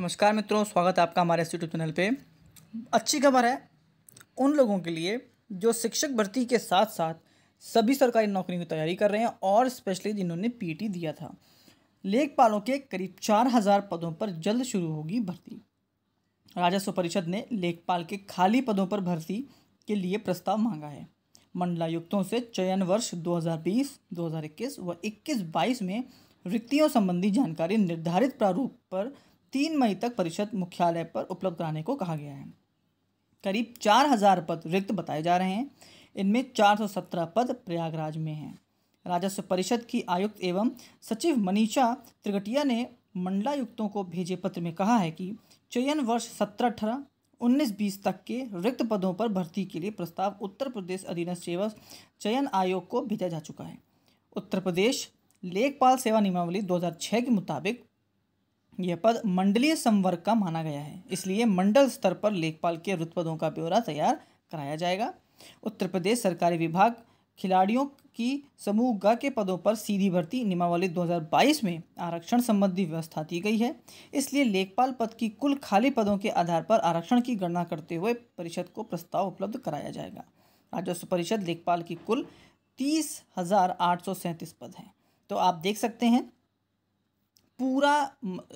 नमस्कार मित्रों स्वागत है आपका हमारे इस यूट्यूब चैनल पे अच्छी खबर है उन लोगों के लिए जो शिक्षक भर्ती के साथ साथ सभी सरकारी नौकरियों की तैयारी कर रहे हैं और स्पेशली जिन्होंने पीटी e दिया था लेखपालों के करीब चार हज़ार पदों पर जल्द शुरू होगी भर्ती राजस्व परिषद ने लेखपाल के खाली पदों पर भर्ती के लिए प्रस्ताव मांगा है मंडलायुक्तों से चयन वर्ष 2020, 2021 व 21-22 में रिक्तियों संबंधी जानकारी निर्धारित प्रारूप पर तीन मई तक परिषद मुख्यालय पर उपलब्ध कराने को कहा गया है करीब चार हजार पद रिक्त बताए जा रहे हैं इनमें चार सौ सत्रह पद प्रयागराज में हैं राजस्व परिषद की आयुक्त एवं सचिव मनीषा त्रिगटिया ने मंडलायुक्तों को भेजे पत्र में कहा है कि चयन वर्ष सत्रह अठारह उन्नीस बीस तक के रिक्त पदों पर भर्ती के लिए प्रस्ताव उत्तर प्रदेश अधीन सेवा चयन आयोग को भेजा जा चुका है उत्तर प्रदेश लेखपाल सेवा नियमावली 2006 के मुताबिक यह पद मंडलीय संवर्ग का माना गया है इसलिए मंडल स्तर पर लेखपाल के रुत पदों का ब्यौरा तैयार कराया जाएगा उत्तर प्रदेश सरकारी विभाग खिलाड़ियों की समूह ग के पदों पर सीधी भर्ती नियमावली 2022 में आरक्षण संबंधी व्यवस्था दी गई है इसलिए लेखपाल पद की कुल खाली पदों के आधार पर आरक्षण की गणना करते हुए परिषद को प्रस्ताव उपलब्ध कराया जाएगा राजस्व परिषद लेखपाल की कुल तीस हज़ार आठ सौ सैंतीस पद हैं तो आप देख सकते हैं पूरा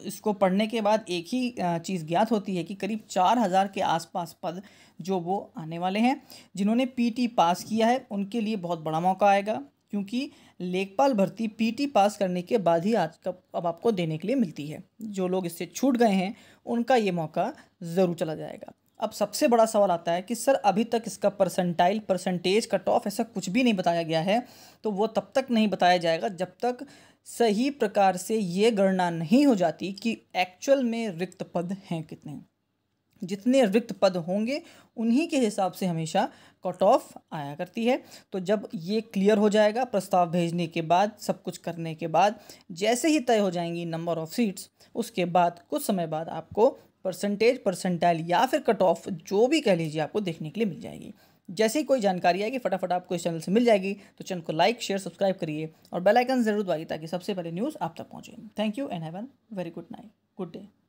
इसको पढ़ने के बाद एक ही चीज़ ज्ञात होती है कि करीब चार हज़ार के आसपास पद जो वो आने वाले हैं जिन्होंने पीटी पास किया है उनके लिए बहुत बड़ा मौका आएगा क्योंकि लेखपाल भर्ती पीटी पास करने के बाद ही आज कब अब आपको देने के लिए मिलती है जो लोग इससे छूट गए हैं उनका ये मौका ज़रूर चला जाएगा अब सबसे बड़ा सवाल आता है कि सर अभी तक इसका परसेंटाइल परसेंटेज कट ऑफ ऐसा कुछ भी नहीं बताया गया है तो वो तब तक नहीं बताया जाएगा जब तक सही प्रकार से ये गणना नहीं हो जाती कि एक्चुअल में रिक्त पद हैं कितने जितने रिक्त पद होंगे उन्हीं के हिसाब से हमेशा कट ऑफ आया करती है तो जब ये क्लियर हो जाएगा प्रस्ताव भेजने के बाद सब कुछ करने के बाद जैसे ही तय हो जाएंगी नंबर ऑफ़ सीट्स उसके बाद कुछ समय बाद आपको परसेंटेज परसेंटाइल या फिर कट ऑफ जो भी कह लीजिए आपको देखने के लिए मिल जाएगी जैसे ही कोई जानकारी आएगी फटाफट आपको इस चैनल से मिल जाएगी तो चैनल को लाइक शेयर सब्सक्राइब करिए और बेलाइकन जरूर दबाइए ताकि सबसे पहले न्यूज़ आप तक पहुँचे thank you and have an very good night good day